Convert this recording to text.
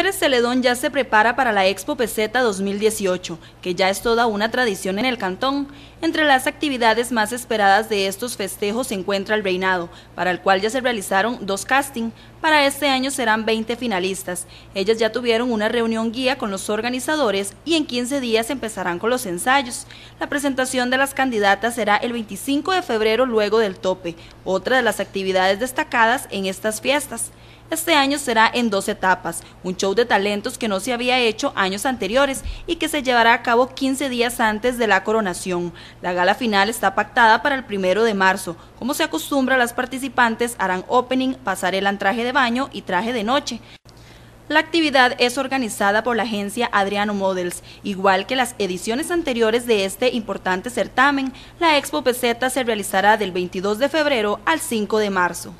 Pérez Celedón ya se prepara para la Expo Peseta 2018, que ya es toda una tradición en el cantón. Entre las actividades más esperadas de estos festejos se encuentra el reinado, para el cual ya se realizaron dos casting. Para este año serán 20 finalistas. Ellas ya tuvieron una reunión guía con los organizadores y en 15 días empezarán con los ensayos. La presentación de las candidatas será el 25 de febrero luego del tope, otra de las actividades destacadas en estas fiestas. Este año será en dos etapas, un show de talentos que no se había hecho años anteriores y que se llevará a cabo 15 días antes de la coronación. La gala final está pactada para el primero de marzo. Como se acostumbra, las participantes harán opening, pasarela en traje de baño y traje de noche. La actividad es organizada por la agencia Adriano Models. Igual que las ediciones anteriores de este importante certamen, la Expo PZ se realizará del 22 de febrero al 5 de marzo.